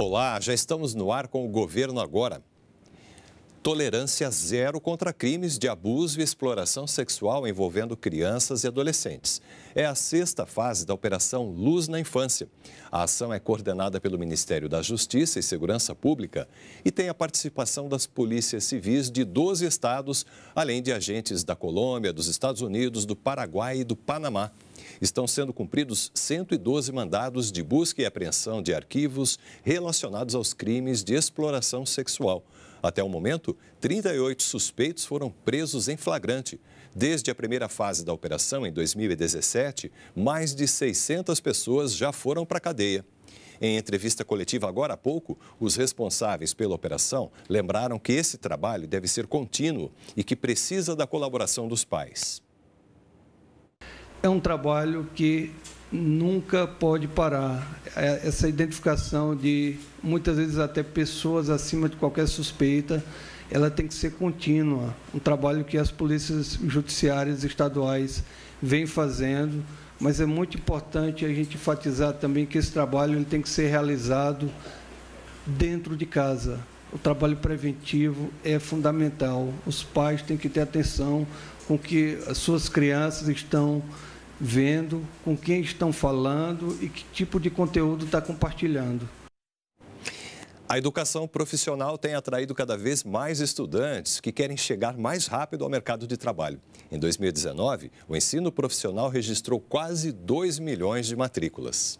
Olá, já estamos no ar com o governo agora. Tolerância zero contra crimes de abuso e exploração sexual envolvendo crianças e adolescentes. É a sexta fase da Operação Luz na Infância. A ação é coordenada pelo Ministério da Justiça e Segurança Pública e tem a participação das polícias civis de 12 estados, além de agentes da Colômbia, dos Estados Unidos, do Paraguai e do Panamá estão sendo cumpridos 112 mandados de busca e apreensão de arquivos relacionados aos crimes de exploração sexual. Até o momento, 38 suspeitos foram presos em flagrante. Desde a primeira fase da operação, em 2017, mais de 600 pessoas já foram para a cadeia. Em entrevista coletiva agora há pouco, os responsáveis pela operação lembraram que esse trabalho deve ser contínuo e que precisa da colaboração dos pais é um trabalho que nunca pode parar. É, essa identificação de, muitas vezes, até pessoas acima de qualquer suspeita, ela tem que ser contínua. Um trabalho que as polícias judiciárias estaduais vêm fazendo, mas é muito importante a gente enfatizar também que esse trabalho ele tem que ser realizado dentro de casa, o trabalho preventivo é fundamental. Os pais têm que ter atenção com o que as suas crianças estão vendo, com quem estão falando e que tipo de conteúdo está compartilhando. A educação profissional tem atraído cada vez mais estudantes que querem chegar mais rápido ao mercado de trabalho. Em 2019, o ensino profissional registrou quase 2 milhões de matrículas.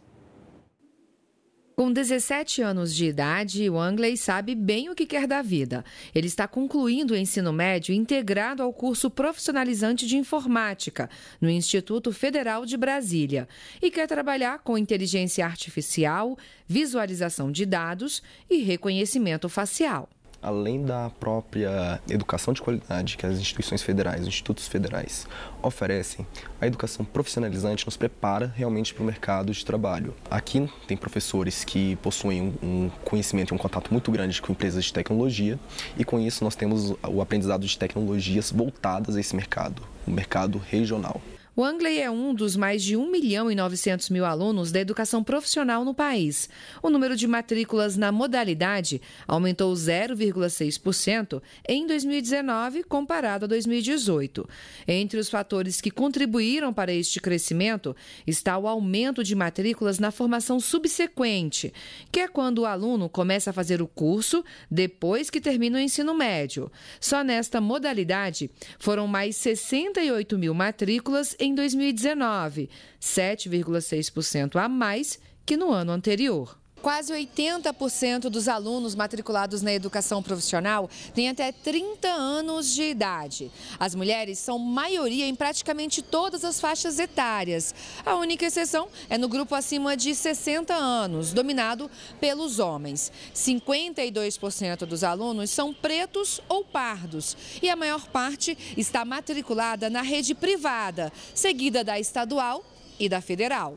Com 17 anos de idade, Wangley sabe bem o que quer da vida. Ele está concluindo o ensino médio integrado ao curso profissionalizante de informática no Instituto Federal de Brasília e quer trabalhar com inteligência artificial, visualização de dados e reconhecimento facial além da própria educação de qualidade que as instituições federais, os institutos federais oferecem, a educação profissionalizante nos prepara realmente para o mercado de trabalho. Aqui tem professores que possuem um conhecimento e um contato muito grande com empresas de tecnologia e com isso nós temos o aprendizado de tecnologias voltadas a esse mercado, o mercado regional. O Angley é um dos mais de 1 milhão e 900 mil alunos da educação profissional no país. O número de matrículas na modalidade aumentou 0,6% em 2019 comparado a 2018. Entre os fatores que contribuíram para este crescimento está o aumento de matrículas na formação subsequente, que é quando o aluno começa a fazer o curso depois que termina o ensino médio. Só nesta modalidade foram mais 68 mil matrículas em em 2019, 7,6% a mais que no ano anterior. Quase 80% dos alunos matriculados na educação profissional têm até 30 anos de idade. As mulheres são maioria em praticamente todas as faixas etárias. A única exceção é no grupo acima de 60 anos, dominado pelos homens. 52% dos alunos são pretos ou pardos e a maior parte está matriculada na rede privada, seguida da estadual e da federal.